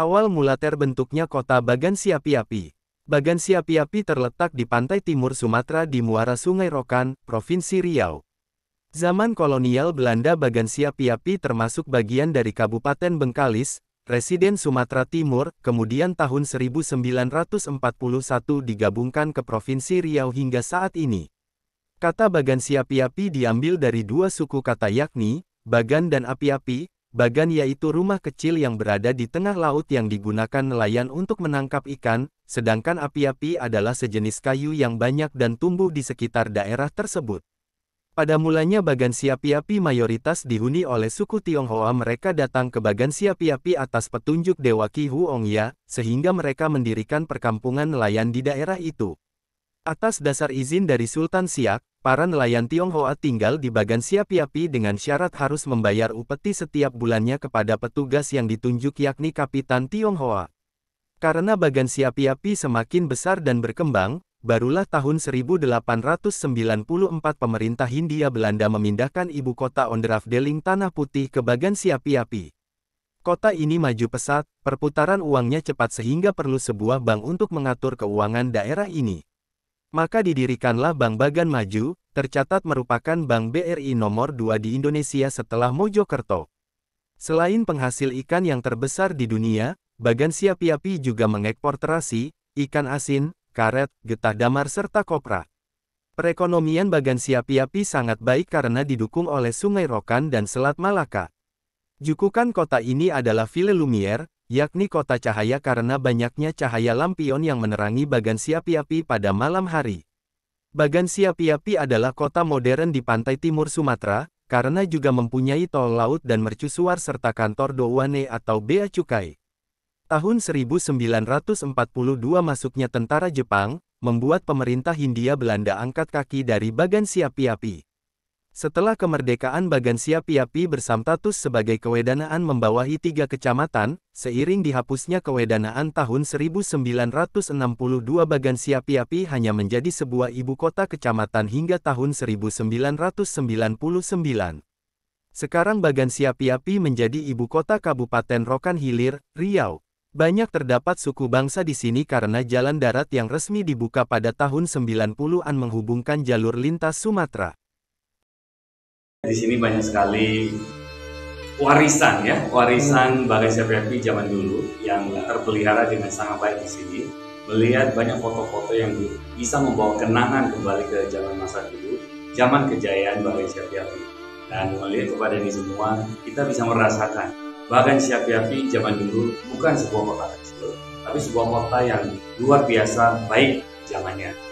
Awal mula terbentuknya kota Bagansiapi-api. Bagansiapi-api terletak di pantai timur Sumatera di muara Sungai Rokan, Provinsi Riau. Zaman kolonial Belanda Bagansiapi-api termasuk bagian dari Kabupaten Bengkalis, Residen Sumatera Timur, kemudian tahun 1941 digabungkan ke Provinsi Riau hingga saat ini. Kata Bagan Siapi-api diambil dari dua suku kata yakni, Bagan dan Api-api, Bagan yaitu rumah kecil yang berada di tengah laut yang digunakan nelayan untuk menangkap ikan, sedangkan api-api adalah sejenis kayu yang banyak dan tumbuh di sekitar daerah tersebut. Pada mulanya Bagan Siapi-api mayoritas dihuni oleh suku Tionghoa mereka datang ke Bagan Siapi-api atas petunjuk Dewa Ki Huongya, sehingga mereka mendirikan perkampungan nelayan di daerah itu. Atas dasar izin dari Sultan Siak, Para nelayan Tionghoa tinggal di Bagan Siapiapi dengan syarat harus membayar upeti setiap bulannya kepada petugas yang ditunjuk yakni Kapitan Tionghoa. Karena Bagan Siapiapi semakin besar dan berkembang, barulah tahun 1894 pemerintah Hindia Belanda memindahkan ibu kota Ondraf Deling Tanah Putih ke Bagan Siapi-Api. Kota ini maju pesat, perputaran uangnya cepat sehingga perlu sebuah bank untuk mengatur keuangan daerah ini. Maka didirikanlah Bank Bagan Maju, tercatat merupakan Bank BRI nomor 2 di Indonesia setelah Mojokerto. Selain penghasil ikan yang terbesar di dunia, Bagan Siapiapi juga mengekspor terasi, ikan asin, karet, getah damar serta kopra. Perekonomian Bagan Siapiapi sangat baik karena didukung oleh Sungai Rokan dan Selat Malaka. Jukukan kota ini adalah Ville Lumière, yakni kota cahaya karena banyaknya cahaya lampion yang menerangi Bagan Siapiapi pada malam hari. Bagan Siapiapi adalah kota modern di pantai timur Sumatera, karena juga mempunyai tol laut dan mercusuar serta kantor douane atau bea cukai. Tahun 1942 masuknya tentara Jepang, membuat pemerintah Hindia Belanda angkat kaki dari Bagan Siapiapi. Setelah kemerdekaan Bagansia Piapi bersamtatus sebagai kewedanaan membawahi tiga kecamatan, seiring dihapusnya kewedanaan tahun 1962 Bagansia Piapi hanya menjadi sebuah ibu kota kecamatan hingga tahun 1999. Sekarang Bagansia Piapi menjadi ibu kota Kabupaten Rokan Hilir, Riau. Banyak terdapat suku bangsa di sini karena jalan darat yang resmi dibuka pada tahun 90-an menghubungkan jalur lintas Sumatera. Di sini banyak sekali warisan ya, warisan hmm. Bagai Sepepi zaman dulu yang terpelihara dengan sangat baik di sini. Melihat banyak foto-foto yang bisa membawa kenangan kembali ke zaman masa dulu, zaman kejayaan Bagai Sepepi. Dan melihat kepada ini semua, kita bisa merasakan Bagan Siapiapi zaman dulu bukan sebuah kota kecil, tapi sebuah kota yang luar biasa baik zamannya.